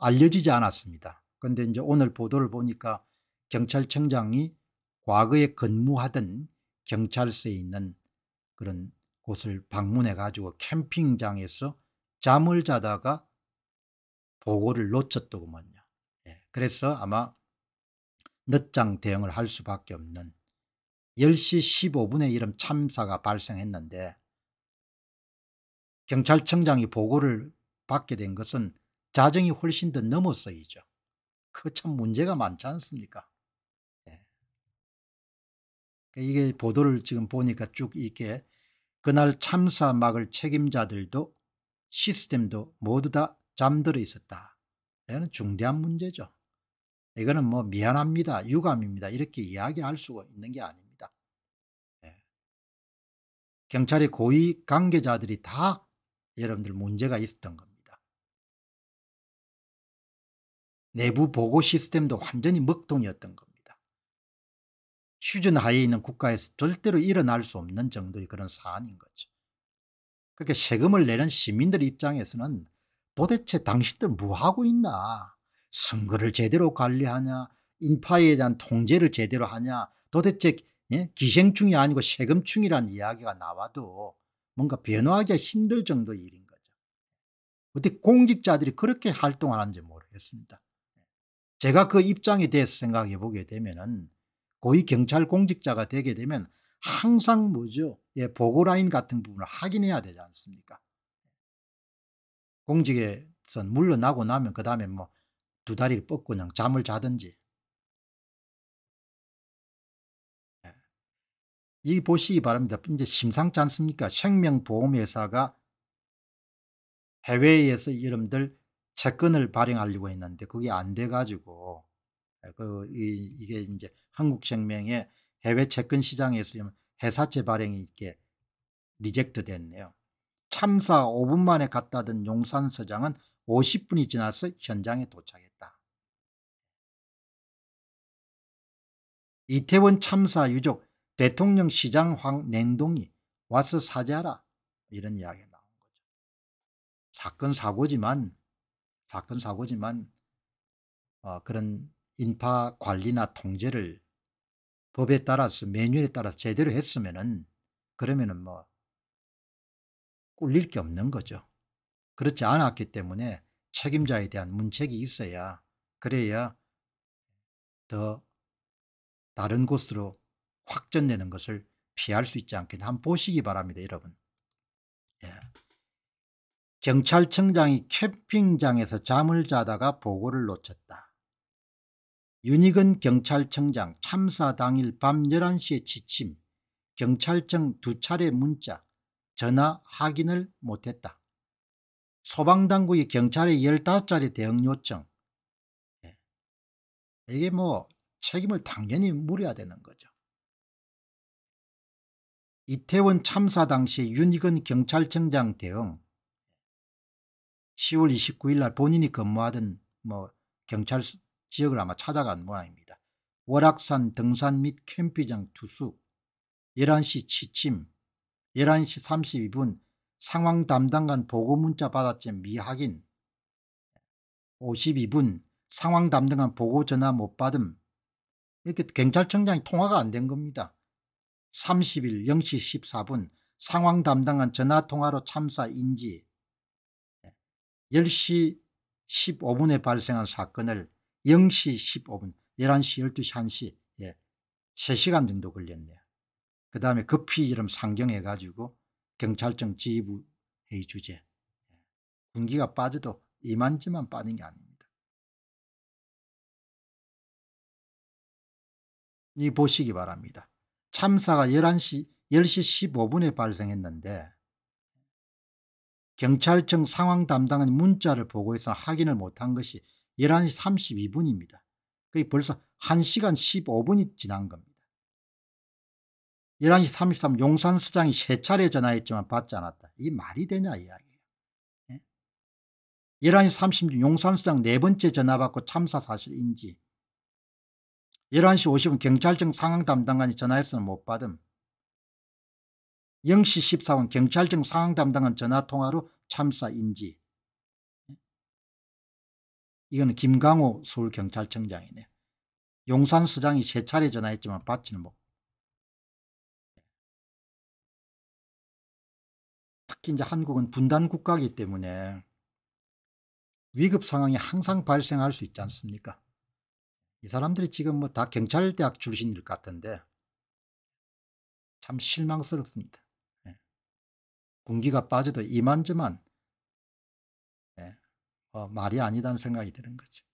알려지지 않았습니다. 그런데 이제 오늘 보도를 보니까 경찰청장이 과거에 근무하던 경찰서에 있는 그런 곳을 방문해 가지고 캠핑장에서 잠을 자다가 보고를 놓쳤더구먼요. 예, 그래서 아마 늦장 대응을 할 수밖에 없는 10시 15분에 이런 참사가 발생했는데 경찰청장이 보고를 받게 된 것은 자정이 훨씬 더 넘어 서이죠그 참 문제가 많지 않습니까? 네. 이게 보도를 지금 보니까 쭉 이게 그날 참사 막을 책임자들도 시스템도 모두 다 잠들어 있었다. 이는 중대한 문제죠. 이거는 뭐 미안합니다. 유감입니다. 이렇게 이야기할 수가 있는 게 아닙니다. 네. 경찰의 고위 관계자들이 다 여러분들 문제가 있었던 겁니다. 내부 보고 시스템도 완전히 먹통이었던 겁니다. 슈즌하에 있는 국가에서 절대로 일어날 수 없는 정도의 그런 사안인 거죠. 그렇게 세금을 내는 시민들 입장에서는 도대체 당신들 뭐하고 있나 선거를 제대로 관리하냐 인파에 대한 통제를 제대로 하냐 도대체 예? 기생충이 아니고 세금충이란 이야기가 나와도 뭔가 변화하기가 힘들 정도의 일인 거죠. 어떻게 공직자들이 그렇게 활동하는지 모르겠습니다. 제가 그 입장에 대해서 생각해 보게 되면은 고위 경찰 공직자가 되게 되면 항상 뭐죠? 예, 보고 라인 같은 부분을 확인해야 되지 않습니까? 공직에선 물러나고 나면 그 다음에 뭐 두 다리를 뻗고 그냥 잠을 자든지 예. 이 보시기 바랍니다. 이제 심상치 않습니까? 생명보험회사가 해외에서 여러분들 채권을 발행하려고 했는데 그게 안 돼가지고 예, 그 이, 게 이제 한국생명의 해외 채권 시장에서 회사채 발행이 이렇게 리젝트 됐네요. 참사 5분 만에 갔다던 용산 서장은 50분이 지나서 현장에 도착했다. 이태원 참사 유족 대통령 시장 황 냉동이 와서 사죄하라 이런 이야기가 나온 거죠. 사건 사고지만 사건 사고지만 어, 그런 인파 관리나 통제를 법에 따라서 매뉴얼에 따라서 제대로 했으면은 그러면은 뭐 꿀릴 게 없는 거죠. 그렇지 않았기 때문에 책임자에 대한 문책이 있어야 그래야 더 다른 곳으로 확전되는 것을 피할 수 있지 않겠냐 한번 보시기 바랍니다 여러분 예. 경찰청장이 캠핑장에서 잠을 자다가 보고를 놓쳤다. 윤익은 경찰청장 참사 당일 밤 11시에 지침, 경찰청 두 차례 문자, 전화 확인을 못했다. 소방당국이 경찰의 15자리 대응 요청. 예. 이게 뭐 책임을 당연히 물어야 되는 거죠. 이태원 참사 당시 윤익은 경찰청장 대응, 10월 29일 날 본인이 근무하던 뭐 경찰 지역을 아마 찾아간 모양입니다. 월악산 등산 및 캠핑장 투수 11시 취침 11시 32분 상황 담당관 보고 문자 받았지만 미확인 52분 상황 담당관 보고 전화 못 받음 이렇게 경찰청장이 통화가 안 된 겁니다. 30일 0시 14분 상황 담당관 전화 통화로 참사 인지 10시 15분에 발생한 사건을 0시 15분, 11시, 12시, 1시 예, 3시간 정도 걸렸네요. 그 다음에 급히 이름 상경해가지고 경찰청 지휘부 회의 주재 예, 군기가 빠져도 이만저만 빠진 게 아닙니다. 이 보시기 바랍니다. 참사가 11시, 10시 15분에 발생했는데 경찰청 상황 담당은 문자를 보고해서 확인을 못한 것이 11시 32분입니다. 그게 벌써 1시간 15분이 지난 겁니다. 11시 33 용산 서장이 세 차례 전화했지만 받지 않았다. 이 말이 되냐 이야기예요. 예? 11시 36 용산 서장 네 번째 전화 받고 참사 사실 인지 11시 50분 경찰청 상황 담당관이 전화했으면못 받음 영시 14원 경찰청 상황 담당은 전화통화로 참사 인지. 이거는 김강호 서울경찰청장이네 용산 서장이 세 차례 전화했지만 받지는 못. 특히 이제 한국은 분단 국가이기 때문에 위급 상황이 항상 발생할 수 있지 않습니까? 이 사람들이 지금 뭐 다 경찰대학 출신일 것 같은데 참 실망스럽습니다. 군기가 빠져도 이만저만 예, 어, 말이 아니다는 생각이 드는 거죠.